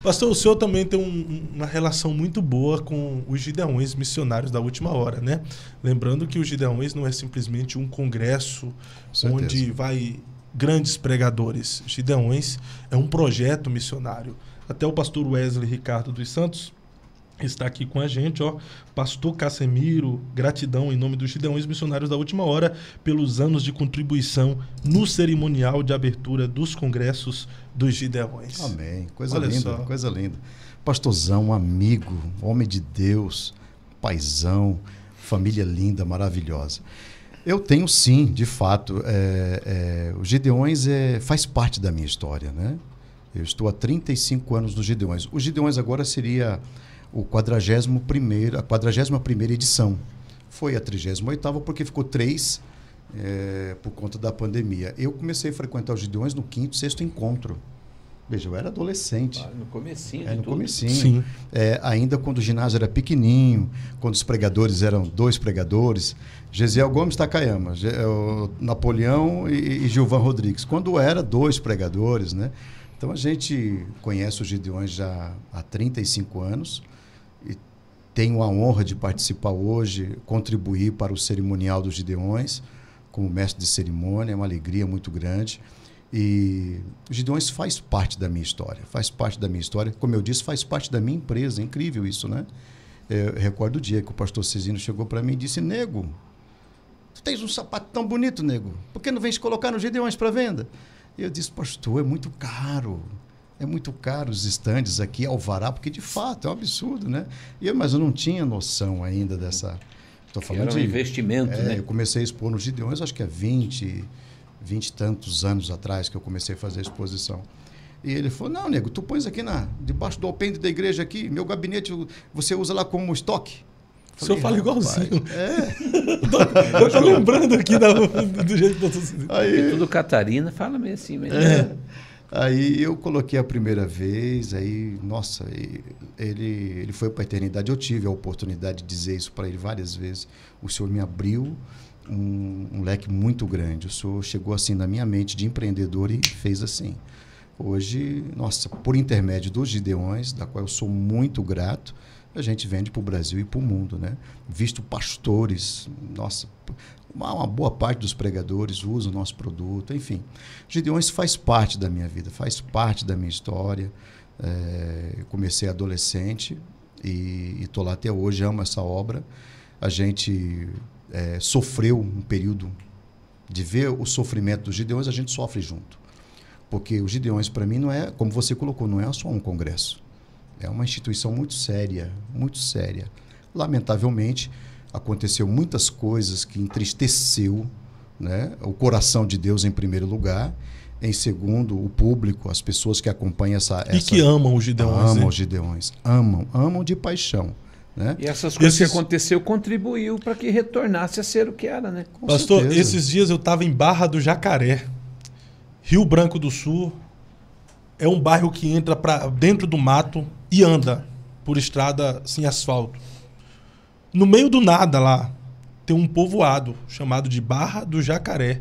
Pastor, o senhor também tem um, uma relação muito boa com os Gideões missionários da última hora, né? Lembrando que os Gideões não é simplesmente um congresso onde vai grandes pregadores. Gideões é um projeto missionário. Até o pastor Wesley Ricardo dos Santos, está aqui com a gente, ó. Pastor Casemiro, gratidão em nome dos Gideões Missionários da Última Hora pelos anos de contribuição no cerimonial de abertura dos congressos dos Gideões. Amém. Coisa Olha linda, só. coisa linda. Pastorzão, amigo, homem de Deus, paisão, família linda, maravilhosa. Eu tenho sim, de fato. É, é, os Gideões é, faz parte da minha história, né? Eu estou há 35 anos nos Gideões. Os Gideões agora seria o 41 a 41ª edição. Foi a 38ª porque ficou três é, por conta da pandemia. Eu comecei a frequentar os Gideões no quinto, sexto encontro. Veja, eu era adolescente. Ah, no comecinho. É, no tudo. comecinho. Sim. É, ainda quando o ginásio era pequenininho, quando os pregadores eram dois pregadores, Gesiel Gomes Takayama, eh, Napoleão e, e Gilvan Rodrigues. Quando era dois pregadores, né? Então a gente conhece os Gideões já há 35 anos. Tenho a honra de participar hoje, contribuir para o cerimonial dos Gideões, como mestre de cerimônia, é uma alegria muito grande. E os Gideões faz parte da minha história, faz parte da minha história, como eu disse, faz parte da minha empresa, é incrível isso, né? Eu recordo o dia que o pastor Cezino chegou para mim e disse: Nego, tu tens um sapato tão bonito, nego, por que não vens colocar nos Gideões para venda? E eu disse: Pastor, é muito caro é muito caro os estandes aqui, Alvará, porque de fato é um absurdo, né? Eu, mas eu não tinha noção ainda dessa. Estou falando era um de, investimento, é, né? Eu comecei a expor nos Gideões, acho que há 20, 20 e tantos anos atrás que eu comecei a fazer a exposição. E ele falou: Não, nego, tu pões aqui na, debaixo do alpendre da igreja aqui, meu gabinete você usa lá como estoque. o senhor fala igualzinho. É. eu estou lembrando aqui da, do jeito que eu estou Tudo Catarina fala meio assim, mas. É. é. Aí eu coloquei a primeira vez, aí, nossa, ele, ele foi para a eternidade. Eu tive a oportunidade de dizer isso para ele várias vezes. O senhor me abriu um, um, leque muito grande. O senhor chegou assim na minha mente de empreendedor e fez assim. Hoje, nossa, por intermédio dos Gideões, da qual eu sou muito grato, a gente vende para o Brasil e para o mundo. Né? Visto pastores, nossa, uma, uma, boa parte dos pregadores usa o nosso produto, enfim. Gideões faz parte da minha vida, faz parte da minha história. É, eu comecei adolescente e estou lá até hoje, amo essa obra. A gente é, sofreu um período de ver o sofrimento dos Gideões, a gente sofre junto. Porque os Gideões, para mim, não é, como você colocou, não é só um congresso é uma instituição muito séria, muito séria. Lamentavelmente, aconteceu muitas coisas que entristeceu né, o coração de Deus em primeiro lugar, em segundo, o público, as pessoas que acompanham essa. essa e que amam os Gideões. Amam hein? os Gideões. Amam, amam de paixão. Né? E essas coisas esses... que aconteceu contribuiu para que retornasse a ser o que era, né? Com Pastor, certeza. esses dias eu estava em Barra do Jacaré, Rio Branco do Sul. É um bairro que entra para dentro do mato, e anda por estrada sem asfalto. No meio do nada lá tem um povoado chamado de Barra do Jacaré.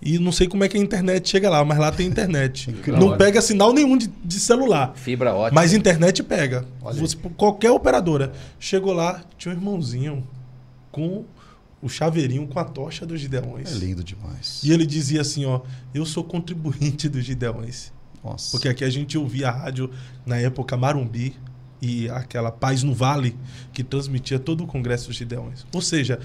E não sei como é que a internet chega lá, mas lá tem internet. não pega sinal nenhum de, de, celular. Fibra ótima. Mas internet pega. Você, qualquer operadora. Chegou lá, tinha um irmãozinho com o chaveirinho com a tocha dos Gideões. É lindo demais. E ele dizia assim, ó, eu sou contribuinte dos Gideões. Nossa. Porque aqui a gente ouvia a rádio na época Marumbi e aquela Paz no Vale que transmitia todo o Congresso dos Gideões. Ou seja,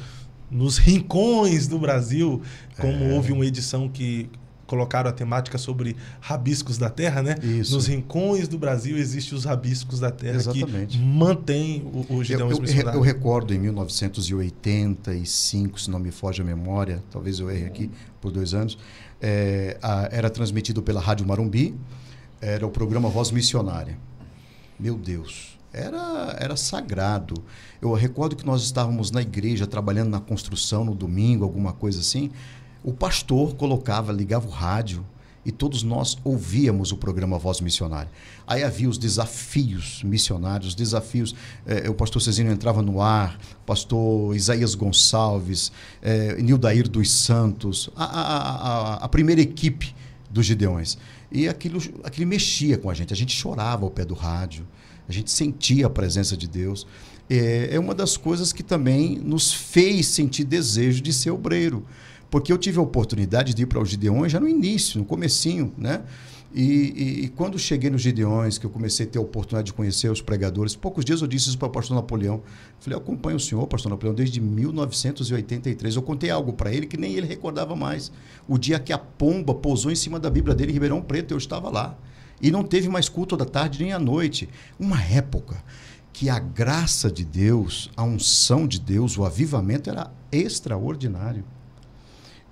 nos rincões do Brasil, como é. houve uma edição que colocaram a temática sobre rabiscos da terra, né? Isso. Nos rincões do Brasil existem os rabiscos da terra Exatamente. que mantém o, o Gideão eu, eu, eu, recordo em 1985, se não me foge a memória, talvez eu erre aqui por dois anos, é, a, era transmitido pela Rádio Marumbi, era o programa Voz Missionária. Meu Deus, era, era sagrado. Eu recordo que nós estávamos na igreja trabalhando na construção no domingo, alguma coisa assim. O pastor colocava, ligava o rádio e todos nós ouvíamos o programa Voz Missionária. Aí havia os desafios missionários, os desafios. Eh, o pastor Cezinho entrava no ar, o pastor Isaías Gonçalves, eh, Nildair dos Santos, a, a, a, a, primeira equipe dos Gideões. E aquilo, aquilo mexia com a gente, a gente chorava ao pé do rádio, a gente sentia a presença de Deus. É, é uma das coisas que também nos fez sentir desejo de ser obreiro porque eu tive a oportunidade de ir para os Gideões já no início, no comecinho, né? E, e, e, quando cheguei nos Gideões, que eu comecei a ter a oportunidade de conhecer os pregadores, poucos dias eu disse isso para o pastor Napoleão. falei, eu acompanho o senhor, pastor Napoleão, desde 1983. Eu contei algo para ele que nem ele recordava mais. O dia que a pomba pousou em cima da Bíblia dele em Ribeirão Preto, eu estava lá. E não teve mais culto da tarde nem à noite. Uma época que a graça de Deus, a unção de Deus, o avivamento era extraordinário.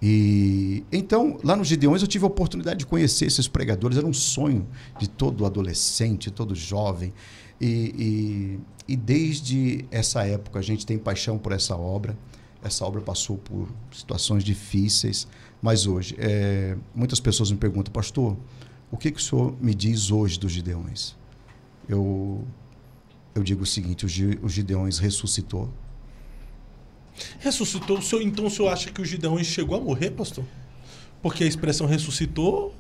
E então, lá nos Gideões eu tive a oportunidade de conhecer esses pregadores, era um sonho de todo adolescente, todo jovem. E, e, e desde essa época a gente tem paixão por essa obra. Essa obra passou por situações difíceis, mas hoje é, muitas pessoas me perguntam, pastor, o que, que o senhor me diz hoje dos Gideões? Eu, eu digo o seguinte: os Gideões ressuscitou, Ressuscitou o senhor, então o senhor acha que o Gideão chegou a morrer, pastor? Porque a expressão ressuscitou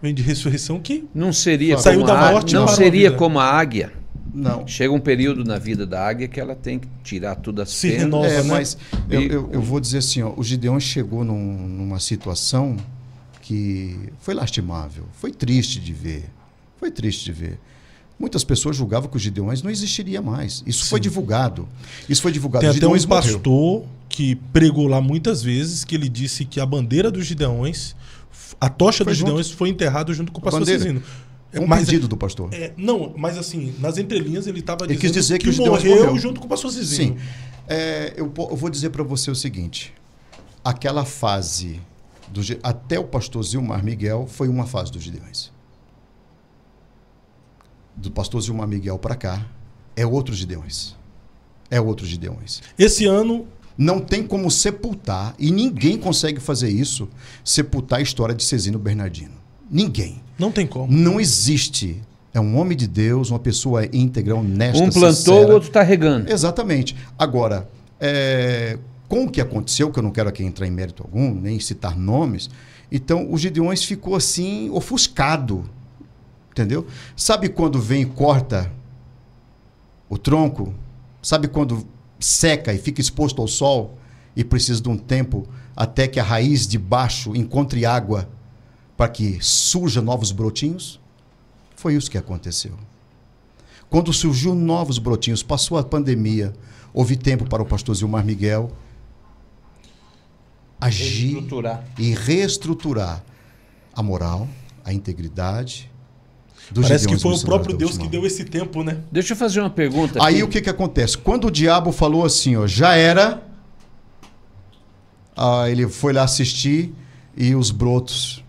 vem de ressurreição que não seria saiu como da a, morte não seria como a águia. Não. Chega um período na vida da águia que ela tem que tirar tudo a Se pena. renova, é, né? mas eu, eu, eu, vou dizer assim, ó, o Gideão chegou num, numa situação que foi lastimável, foi triste de ver. Foi triste de ver. Muitas pessoas julgavam que os Gideões não existiria mais. Isso Sim. foi divulgado. Isso foi divulgado. Tem até um pastor morreu. que pregou lá muitas vezes que ele disse que a bandeira dos Gideões, a tocha foi dos junto. Gideões foi enterrada junto com o pastor Cezino. É um mas, é pedido do pastor. É, não, mas assim, nas entrelinhas ele estava dizendo quis dizer que, que morreu, morreu, junto com o pastor Cezino. Sim. É, eu, eu, vou dizer para você o seguinte. Aquela fase... Do, até o pastor Zilmar Miguel foi uma fase dos Gideões do pastor Zilmar Miguel para cá, é outro Gideões. É outro Gideões. Esse ano. Não tem como sepultar, e ninguém consegue fazer isso, sepultar a história de Cezino Bernardino. Ninguém. Não tem como. Não existe. É um homem de Deus, uma pessoa íntegra, honesta. Um plantou, sincera. o outro está regando. Exatamente. Agora, é, com o que aconteceu, que eu não quero aqui entrar em mérito algum, nem citar nomes, então o Gideões ficou assim, ofuscado Entendeu? Sabe quando vem e corta o tronco? Sabe quando seca e fica exposto ao sol e precisa de um tempo até que a raiz de baixo encontre água para que surja novos brotinhos? Foi isso que aconteceu. Quando surgiu novos brotinhos, passou a pandemia, houve tempo para o pastor Zilmar Miguel agir e reestruturar a moral, a integridade, Parece que foi o próprio Deus que deu esse tempo, né? Deixa eu fazer uma pergunta. Aí o que, que acontece? Quando o diabo falou assim, ó, já era, ah, ele foi lá assistir e os brotos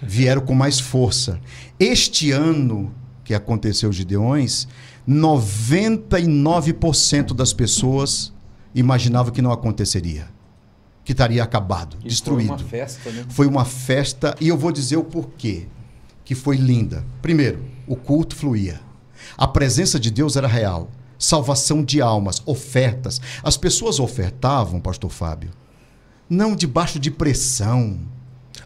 vieram com mais força. Este ano que aconteceu os Gideões, 99% das pessoas imaginavam que não aconteceria. Que estaria acabado, e destruído. Foi uma festa, né? Foi uma festa, e eu vou dizer o porquê que foi linda. Primeiro, o culto fluía. A presença de Deus era real. Salvação de almas, ofertas. As pessoas ofertavam, pastor Fábio, não debaixo de pressão.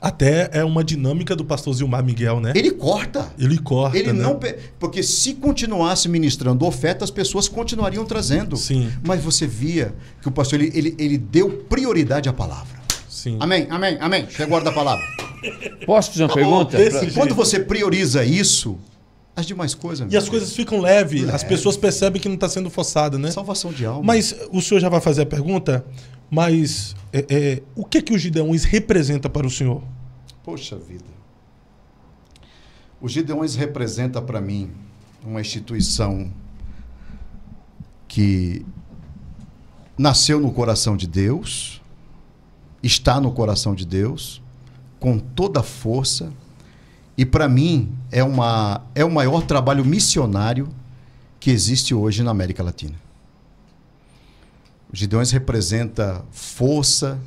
Até é uma dinâmica do pastor Zilmar Miguel, né? Ele corta. Ele corta. Ele né? não. Porque se continuasse ministrando oferta, as pessoas continuariam trazendo. Sim. Mas você via que o pastor ele, ele, ele deu prioridade à palavra. Sim. Amém, amém, amém. Chegou a hora da palavra. Posso fazer uma tá pergunta? Desse Quando você prioriza isso, as demais coisas. E as filho. coisas ficam leves, Leve. as é. pessoas percebem que não está sendo forçada, né? Salvação de alma. Mas o senhor já vai fazer a pergunta, mas é, é, o que que o Gideões representa para o senhor? Poxa vida. O Gideões representa para mim uma instituição que nasceu no coração de Deus, está no coração de Deus com toda a força. E para mim é, uma, é o maior trabalho missionário que existe hoje na América Latina. O Gideões representa força,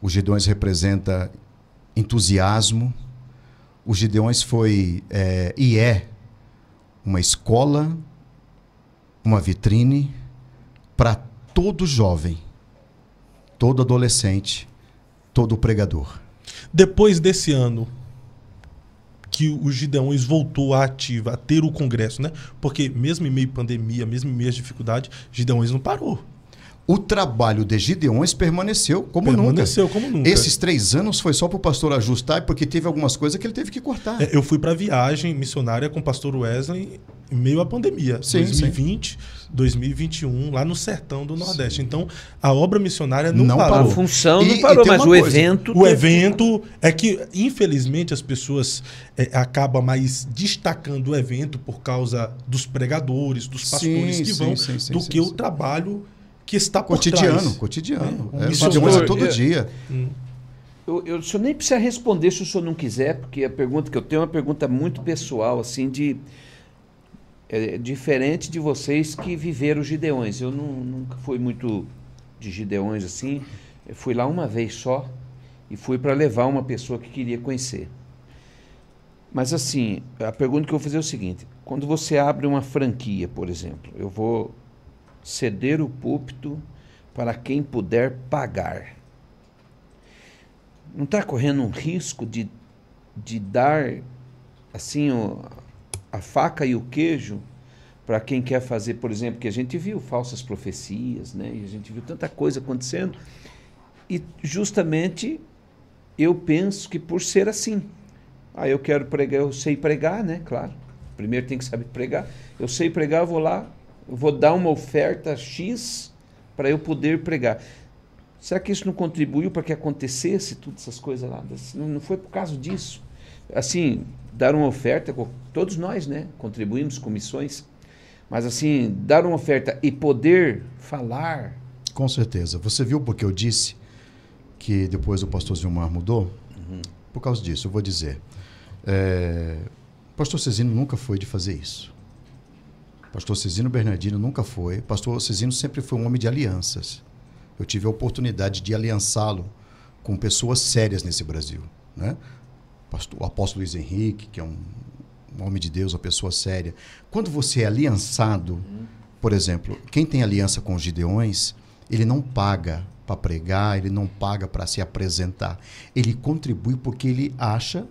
o Gideões representa entusiasmo. o Gideões foi é, e é uma escola, uma vitrine para todo jovem, todo adolescente, todo pregador. Depois desse ano que o Gideões voltou a ativa, a ter o congresso, né? Porque mesmo em meio à pandemia, mesmo em meio às dificuldades, Gideões não parou. O trabalho de Gideões permaneceu como permaneceu nunca. como nunca. Esses três anos foi só para o pastor ajustar, porque teve algumas coisas que ele teve que cortar. É, eu fui para viagem missionária com o pastor Wesley em meio à pandemia, sim, 2020. Sim. 2021, lá no sertão do Nordeste. Sim. Então, a obra missionária não, não parou. A função e, não parou, mas o coisa, evento. O evento é que, infelizmente, as pessoas é, acabam mais destacando o evento por causa dos pregadores, dos pastores sim, que vão, sim, do que o trabalho que está por cotidiano, trás. Cotidiano, é, cotidiano. É, é, todo dia. Hum. Eu, eu, o senhor nem precisa responder se o senhor não quiser, porque a pergunta que eu tenho é uma pergunta muito pessoal, assim, de é diferente de vocês que viveram os Gideões. Eu não, nunca fui muito de Gideões assim. Eu fui lá uma vez só e fui para levar uma pessoa que queria conhecer. Mas assim, a pergunta que eu vou fazer é o seguinte: quando você abre uma franquia, por exemplo, eu vou ceder o púlpito para quem puder pagar. Não está correndo um risco de, de dar assim o, a faca e o queijo para quem quer fazer, por exemplo, que a gente viu falsas profecias, né? E a gente viu tanta coisa acontecendo. E justamente eu penso que por ser assim, ah, eu quero pregar, eu sei pregar, né? Claro. Primeiro tem que saber pregar. Eu sei pregar, eu vou lá, eu vou dar uma oferta X para eu poder pregar. Será que isso não contribuiu para que acontecesse todas essas coisas lá? Não foi por causa disso? Assim, dar uma oferta, todos nós, né, contribuímos com missões, mas assim, dar uma oferta e poder falar. Com certeza. Você viu porque eu disse que depois o pastor Zilmar mudou? Uhum. Por causa disso, eu vou dizer. É, pastor Cezino nunca foi de fazer isso. Pastor Cezino Bernardino nunca foi. Pastor Cezino sempre foi um homem de alianças. Eu tive a oportunidade de aliançá-lo com pessoas sérias nesse Brasil. Né? o apóstolo Luiz Henrique, que é um, um homem de Deus, uma pessoa séria. Quando você é aliançado, por exemplo, quem tem aliança com os Gideões, ele não paga para pregar, ele não paga para se apresentar. Ele contribui porque ele acha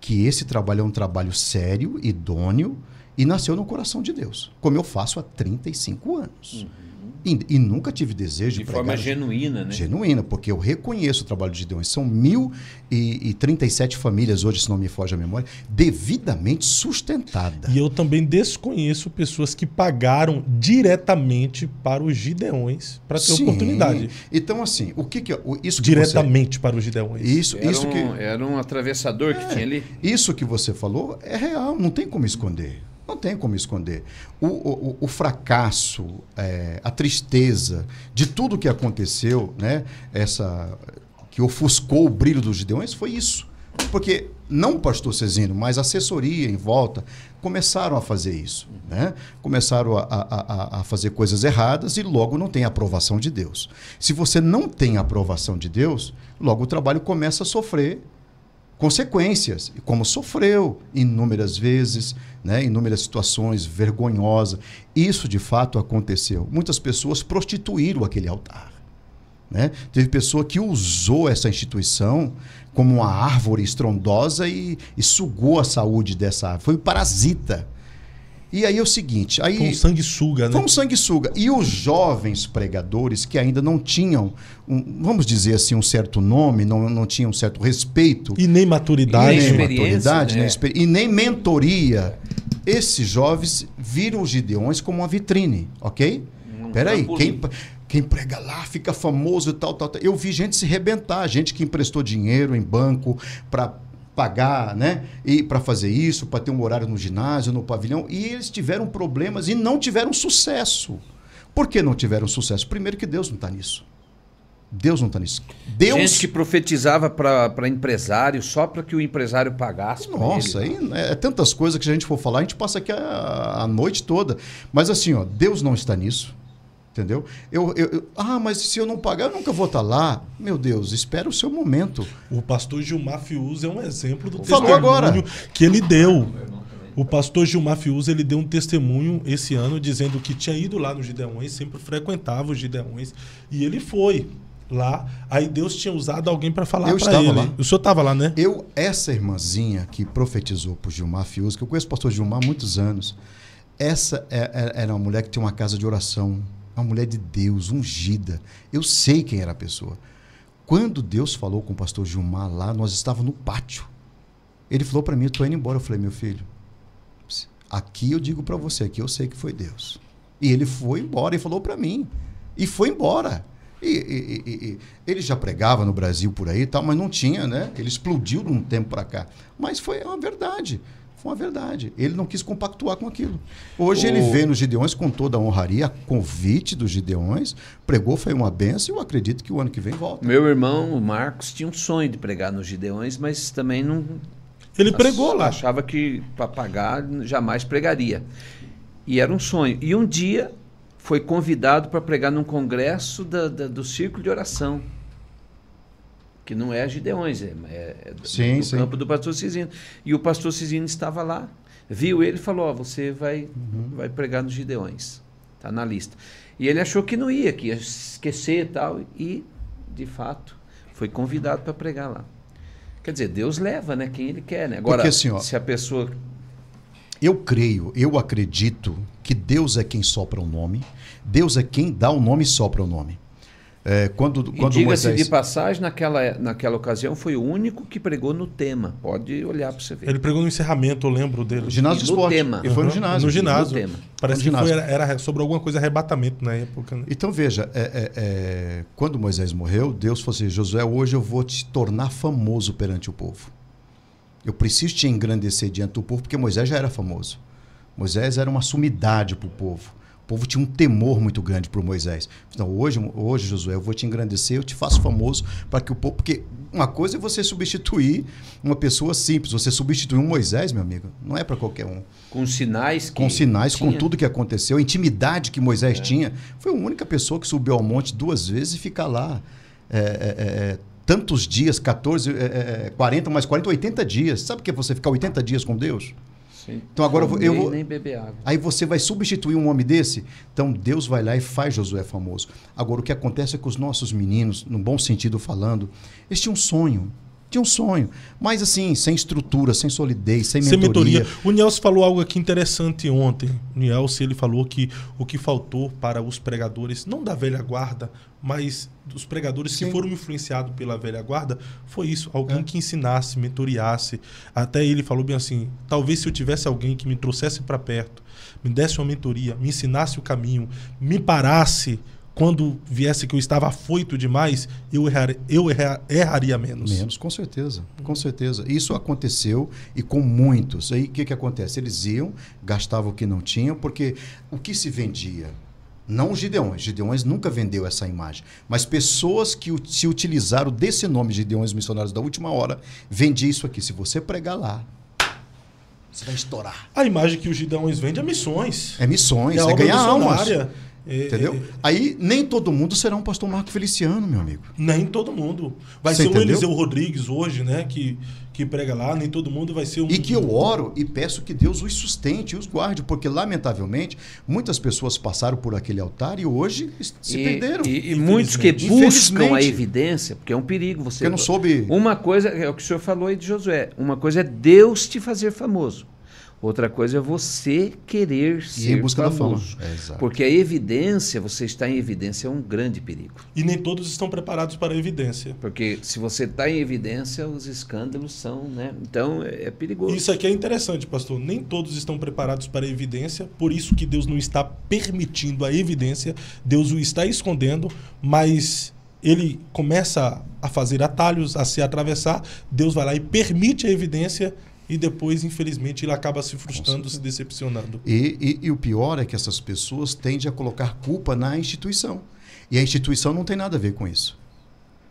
que esse trabalho é um trabalho sério, idôneo e nasceu no coração de Deus, como eu faço há 35 anos. Uhum. E, e nunca tive desejo de. De forma genuína, né? Genuína, porque eu reconheço o trabalho de Deus. São 1.037 famílias hoje, se não me foge a memória, devidamente sustentada. E eu também desconheço pessoas que pagaram diretamente para os Gideões para ter Sim. oportunidade. Então, assim, o que, que é isso que Diretamente você... para os Gideões. Isso, era isso um, que. Era um atravessador é, que tinha ali. Isso que você falou é real, não tem como esconder. Não tem como esconder. O, o, o fracasso, é, a tristeza de tudo que aconteceu, né, essa, que ofuscou o brilho dos gideões, foi isso. Porque não o pastor Cezino, mas a assessoria em volta, começaram a fazer isso. Né? Começaram a, a, a, fazer coisas erradas e logo não tem aprovação de Deus. Se você não tem aprovação de Deus, logo o trabalho começa a sofrer consequências, como sofreu inúmeras vezes, né, inúmeras situações vergonhosas. Isso de fato aconteceu. Muitas pessoas prostituíram aquele altar. Né? Teve pessoa que usou essa instituição como uma árvore estrondosa e, e sugou a saúde dessa árvore. Foi um parasita e aí é o seguinte, aí foi um sanguessuga, né? Foi um sanguessuga. E os jovens pregadores que ainda não tinham, um, vamos dizer assim, um certo nome, não, não tinham um certo respeito e nem maturidade, e nem, maturidade, né? nem é. e nem mentoria. Esses jovens viram os Gideões como uma vitrine, OK? Hum, Peraí, quem quem prega lá fica famoso e tal, tal, tal. Eu vi gente se rebentar, gente que emprestou dinheiro em banco para pagar, né? E para fazer isso, para ter um horário no ginásio, no pavilhão, e eles tiveram problemas e não tiveram sucesso. Por que não tiveram sucesso? Primeiro que Deus não está nisso. Deus não está nisso. Deus... Gente que profetizava para empresário só para que o empresário pagasse. Nossa, ele. Né? aí é, é tantas coisas que se a gente for falar, a gente passa aqui a, a noite toda. Mas assim, ó, Deus não está nisso. Entendeu? Eu, eu, eu, ah, mas se eu não pagar, eu nunca vou estar tá lá. Meu Deus, espera o seu momento. O pastor Gilmar Fius é um exemplo do Falou agora. que ele deu. O pastor Gilmar Fius, ele deu um testemunho esse ano dizendo que tinha ido lá no Gideões, sempre frequentava os Gideões, e ele foi lá. Aí Deus tinha usado alguém para falar para ele. Lá. O senhor estava lá, né? Eu, essa irmãzinha que profetizou para Gilmar Fius, que eu conheço o pastor Gilmar há muitos anos, essa é, é, era uma mulher que tem uma casa de oração uma mulher de Deus, ungida. Eu sei quem era a pessoa. Quando Deus falou com o pastor Gilmar lá, nós estávamos no pátio. Ele falou para mim: eu "Estou indo embora". Eu falei: "Meu filho, aqui eu digo para você, aqui eu sei que foi Deus". E ele foi embora e falou para mim. E foi embora. E, e, e, e, ele já pregava no Brasil por aí e tal, mas não tinha, né? Ele explodiu de um tempo para cá. Mas foi uma verdade. Foi uma verdade. Ele não quis compactuar com aquilo. Hoje o... ele vem nos Gideões com toda a honraria, convite dos Gideões, pregou, foi uma benção e eu acredito que o ano que vem volta. Meu irmão, o Marcos, tinha um sonho de pregar nos Gideões, mas também não. Ele pregou lá. Achava que para pagar jamais pregaria. E era um sonho. E um dia foi convidado para pregar num congresso da, da, do Círculo de Oração que não é Gideões, é, é, é sim, do, sim. campo do pastor Cisino. E o pastor Cisino estava lá, viu ele e falou: Ó, você vai, uhum. vai pregar nos Gideões, está na lista. E ele achou que não ia, que ia esquecer e tal, e de fato foi convidado para pregar lá. Quer dizer, Deus leva né, quem ele quer. Né? Agora, Porque, senhor, assim, se a pessoa. Eu creio, eu acredito que Deus é quem sopra o nome, Deus é quem dá o nome e sopra o nome. É, quando, quando diga-se Moisés... de passagem, naquela, naquela ocasião foi o único que pregou no tema. Pode olhar para você ver. Ele pregou no encerramento, eu lembro dele. No ginásio e de esporte. Tema. Ele foi no ginásio. No ginásio. No Parece no que Foi, era sobre alguma coisa arrebatamento na época. Né? Então veja, é, é, é, quando Moisés morreu, Deus falou assim, Josué, hoje eu vou te tornar famoso perante o povo. Eu preciso te engrandecer diante do povo, porque Moisés já era famoso. Moisés era uma sumidade para o povo povo tinha um temor muito grande por Moisés. Então, hoje, hoje, Josué, eu vou te engrandecer, eu te faço famoso para que o povo. Porque uma coisa é você substituir uma pessoa simples, você substituir um Moisés, meu amigo, não é para qualquer um. Com sinais que Com sinais, tinha. com tudo que aconteceu, a intimidade que Moisés é. tinha. Foi a única pessoa que subiu ao monte duas vezes e fica lá. É é, é, é, tantos dias, 14, 40 é, mais 40, 80 dias. Sabe o que é você ficar 80 dias com Deus? Sim. Então agora Comei, eu vou. Nem beber água. Aí você vai substituir um homem desse? Então Deus vai lá e faz Josué famoso. Agora o que acontece é que os nossos meninos, no bom sentido falando, eles tinham um sonho. Tinha um sonho. Mas assim, sem estrutura, sem solidez, sem mentoria. mentoria. O Nielsen falou algo aqui interessante ontem. O Nielsen, ele falou que o que faltou para os pregadores, não da velha guarda, mas dos pregadores Sim. que foram influenciados pela velha guarda, foi isso. Alguém é. que ensinasse, mentoriasse. Até ele falou bem assim, talvez se eu tivesse alguém que me trouxesse para perto, me desse uma mentoria, me ensinasse o caminho, me parasse quando viesse que eu estava afoito demais, eu, errar, eu errar, erraria menos. Menos, com certeza, com certeza. Isso aconteceu e com muitos. Aí o que, que acontece? Eles iam, gastavam o que não tinham, porque o que se vendia? Não os Gideões. Gideões nunca vendeu essa imagem. Mas pessoas que se utilizaram desse nome, Gideões Missionários da Última Hora, vendia isso aqui. Se você pregar lá, você vai estourar. A imagem que os Gideões vende é missões. É missões, é, é ganhar almas. É, é, entendeu? É. Aí nem todo mundo será um pastor Marco Feliciano, meu amigo. Nem todo mundo. Vai Você ser entendeu? Eliseu Rodrigues hoje, né? Que, que prega lá, nem todo mundo vai ser um. E que eu oro e peço que Deus os sustente, os guarde, porque lamentavelmente muitas pessoas passaram por aquele altar e hoje se e, perderam. E, e muitos que buscam a evidência, porque é um perigo você. Porque não soube. Uma coisa é o que o senhor falou aí de Josué. Uma coisa é Deus te fazer famoso. Outra coisa é você querer e ser em busca famoso. Da fama. É, porque a evidência, você está em evidência, é um grande perigo. E nem todos estão preparados para a evidência. Porque se você está em evidência, os escândalos são, né? Então é, é perigoso. Isso aqui é interessante, pastor. Nem todos estão preparados para a evidência, por isso que Deus não está permitindo a evidência, Deus o está escondendo, mas ele começa a fazer atalhos, a se atravessar, Deus vai lá e permite a evidência e depois, infelizmente, ele acaba se frustrando, se decepcionando. E, e, e, o pior é que essas pessoas tendem a colocar culpa na instituição. E a instituição não tem nada a ver com isso.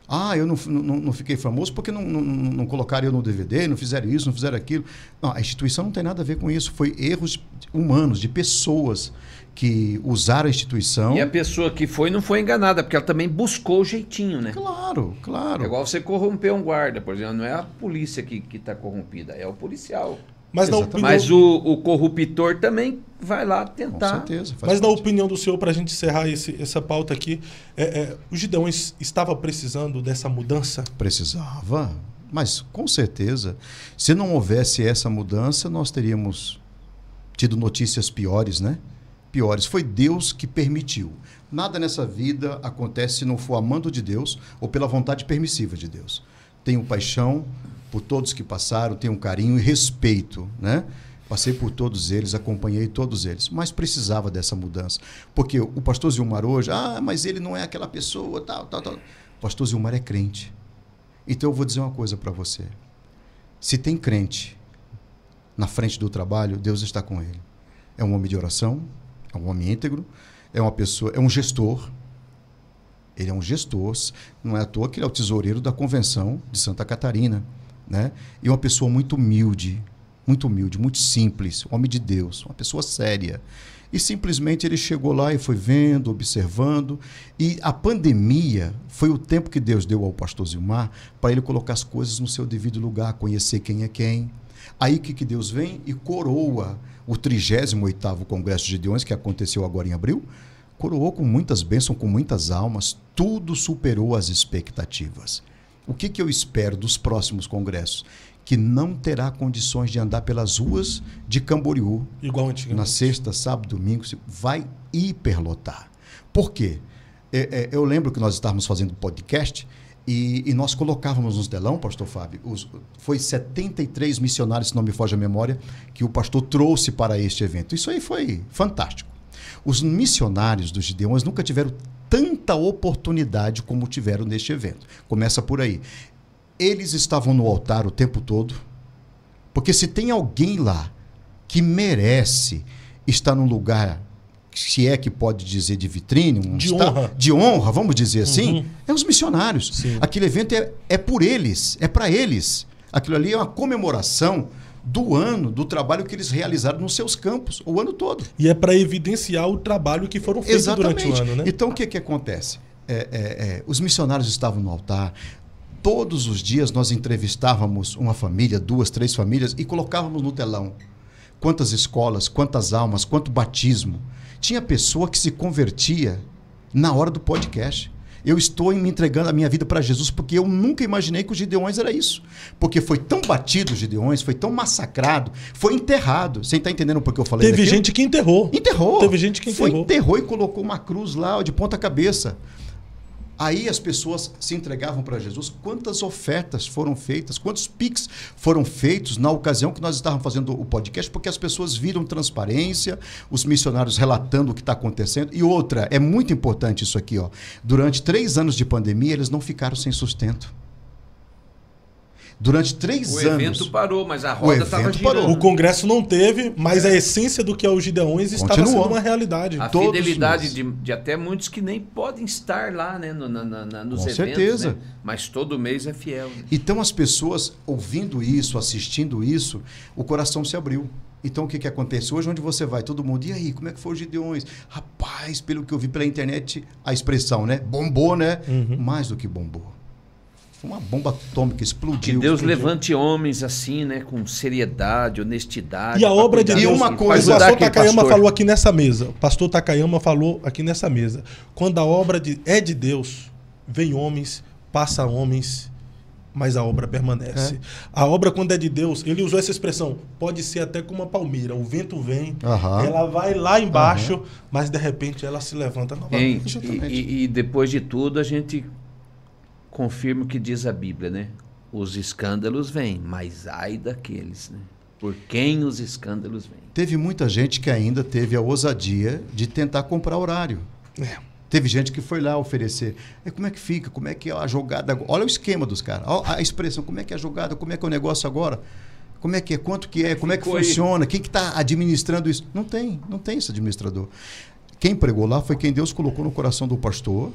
Ah, eu não, não, não fiquei famoso porque não, não, não, colocaram eu no DVD, não fizeram isso, não fizeram aquilo. Não, a instituição não tem nada a ver com isso. Foi erros humanos, de pessoas que usaram a instituição. E a pessoa que foi não foi enganada, porque ela também buscou o jeitinho, né? Claro, claro. É igual você corromper um guarda, por exemplo. Não é a polícia que está corrompida, é o policial. Mas, na opinião... Mas o, o corruptor também vai lá tentar. Com certeza. Mas na opinião do senhor, para a gente encerrar esse, essa pauta aqui, é, é, o Gidão estava precisando dessa mudança? Precisava, mas com certeza. Se não houvesse essa mudança, nós teríamos tido notícias piores, né? Piores. Foi Deus que permitiu. Nada nessa vida acontece se não for amando de Deus ou pela vontade permissiva de Deus. Tenho paixão, por todos que passaram, tenho um carinho e respeito, né? Passei por todos eles, acompanhei todos eles, mas precisava dessa mudança. Porque o pastor Zilmar hoje, ah, mas ele não é aquela pessoa, tal, tal, tal. O pastor Zilmar é crente. Então eu vou dizer uma coisa para você. Se tem crente na frente do trabalho, Deus está com ele. É um homem de oração, é um homem íntegro, é uma pessoa, é um gestor. Ele é um gestor, não é à toa que ele é o tesoureiro da convenção de Santa Catarina. Né? E uma pessoa muito humilde, muito humilde, muito simples, homem de Deus, uma pessoa séria. E simplesmente ele chegou lá e foi vendo, observando. E a pandemia foi o tempo que Deus deu ao pastor Zilmar para ele colocar as coisas no seu devido lugar, conhecer quem é quem. Aí que, que Deus vem e coroa o 38 Congresso de Deões que aconteceu agora em abril, coroou com muitas bênçãos, com muitas almas, tudo superou as expectativas. O que, que eu espero dos próximos congressos? que não terá condições de andar pelas ruas de Camboriú. Igual antigamente. Na sexta, sábado, domingo, vai hiperlotar. Por quê? É, é, eu lembro que nós estávamos fazendo podcast e, e nós colocávamos nos telão, pastor Fábio, os, foi 73 missionários, se não me foge a memória, que o pastor trouxe para este evento. Isso aí foi fantástico. Os missionários dos Gideões nunca tiveram tanta oportunidade como tiveram neste evento. Começa por aí. Eles estavam no altar o tempo todo, porque se tem alguém lá que merece estar num lugar se é que pode dizer de vitrine, um de, honra. de honra, vamos dizer assim, uhum. é os missionários. Sim. Aquele evento é, é por eles, é para eles. Aquilo ali é uma comemoração do ano, do trabalho que eles realizaram nos seus campos, o ano todo. E é para evidenciar o trabalho que foram feitos Exatamente. durante o ano, né? Então, o que, que acontece? É, é, é, os missionários estavam no altar, todos os dias nós entrevistávamos uma família, duas, três famílias e colocávamos no telão quantas escolas, quantas almas, quanto batismo. Tinha pessoa que se convertia na hora do podcast. Eu estou me entregando a minha vida para Jesus, porque eu nunca imaginei que os Gideões era isso. Porque foi tão batido os Gideões, foi tão massacrado, foi enterrado. Você está entendendo por que eu falei Teve gente que enterrou. Enterrou. Teve gente que enterrou. Foi enterrou e colocou uma cruz lá de ponta cabeça. Aí as pessoas se entregavam para Jesus. Quantas ofertas foram feitas, quantos pics foram feitos na ocasião que nós estávamos fazendo o podcast, porque as pessoas viram transparência, os missionários relatando o que está acontecendo. E outra, é muito importante isso aqui, ó. Durante três anos de pandemia, eles não ficaram sem sustento. Durante três o anos. O evento parou, mas a roda estava girando. O Congresso não teve, mas é. a essência do que é o Gideões estava sendo uma realidade. A Todos fidelidade de, de, até muitos que nem podem estar lá né, no, na, na, nos Com eventos. Com né, certeza. Né? Mas todo mês é fiel. Né? Então as pessoas, ouvindo isso, assistindo isso, o coração se abriu. Então o que, que acontece? Hoje onde você vai, todo mundo, e aí, como é que foi o Gideões? Rapaz, pelo que eu vi pela internet, a expressão, né? Bombou, né? Uhum. Mais do que bombou uma bomba atômica explodiu. Que Deus explodiu. levante homens assim, né, com seriedade, honestidade. E a obra de Deus. E uma coisa, o pastor Takayama pastor. falou aqui nessa mesa. O pastor Takayama falou aqui nessa mesa. Quando a obra de, é de Deus, vem homens, passa homens, mas a obra permanece. É. A obra, quando é de Deus, ele usou essa expressão, pode ser até como uma palmeira. O vento vem, uhum. ela vai lá embaixo, uhum. mas de repente ela se levanta novamente. e, e depois de tudo, a gente confirma o que diz a Bíblia, né? Os escândalos vêm, mas ai daqueles, né? Por quem os escândalos vêm? Teve muita gente que ainda teve a ousadia de tentar comprar horário. É. Teve gente que foi lá oferecer. É, como é que fica? Como é que é a jogada? Olha o esquema dos caras. Olha a expressão. Como é que é a jogada? Como é que é o negócio agora? Como é que é? Quanto que é? Como é que funciona? Quem que está administrando isso? Não tem. Não tem esse administrador. Quem pregou lá foi quem Deus colocou no coração do pastor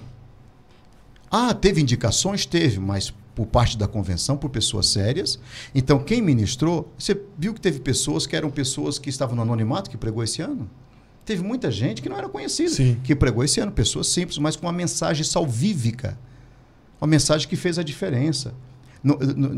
ah, teve indicações? Teve, mas por parte da convenção, por pessoas sérias. Então, quem ministrou, você viu que teve pessoas que eram pessoas que estavam no anonimato que pregou esse ano? Teve muita gente que não era conhecida, Sim. que pregou esse ano, pessoas simples, mas com uma mensagem salvífica. Uma mensagem que fez a diferença.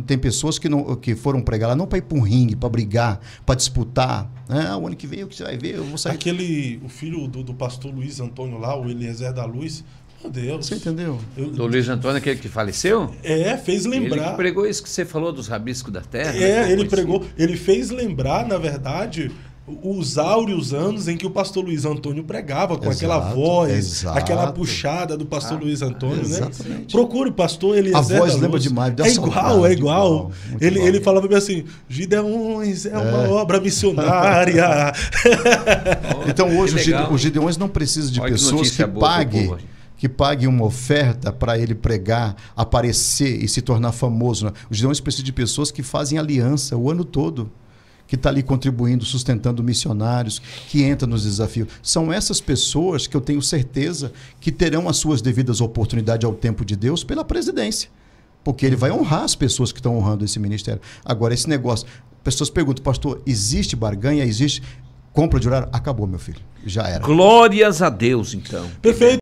tem pessoas que, não, que foram pregar lá não para ir para um ringue, para brigar, para disputar. Né? Ah, o ano que vem o que você vai ver, eu vou sair. Aquele, o filho do, do pastor Luiz Antônio lá, o Eliezer da Luz, meu Deus. Você entendeu? Eu... Do Luiz Antônio, aquele que faleceu? É, fez lembrar. Ele pregou isso que você falou dos rabiscos da terra. É, né? ele pregou. Assim. Ele fez lembrar, na verdade, os áureos anos em que o pastor Luiz Antônio pregava, com exato, aquela voz, exato. aquela puxada do pastor ah, Luiz Antônio, né? exatamente. né? Procure o pastor ele. A voz lembra demais. É igual, é igual. Ele, igual. ele falava bem assim: Gideões é, é. uma obra missionária. então hoje os Gideões não precisam de Olha pessoas que, que paguem que pague uma oferta para ele pregar, aparecer e se tornar famoso. Né? Os leões precisam de pessoas que fazem aliança o ano todo que está ali contribuindo, sustentando missionários, que entra nos desafios. São essas pessoas que eu tenho certeza que terão as suas devidas oportunidades ao tempo de Deus pela presidência. Porque ele vai honrar as pessoas que estão honrando esse ministério. Agora, esse negócio. Pessoas perguntam, pastor, existe barganha? Existe compra de horário? Acabou, meu filho. Já era. Glórias a Deus, então. Perfeito.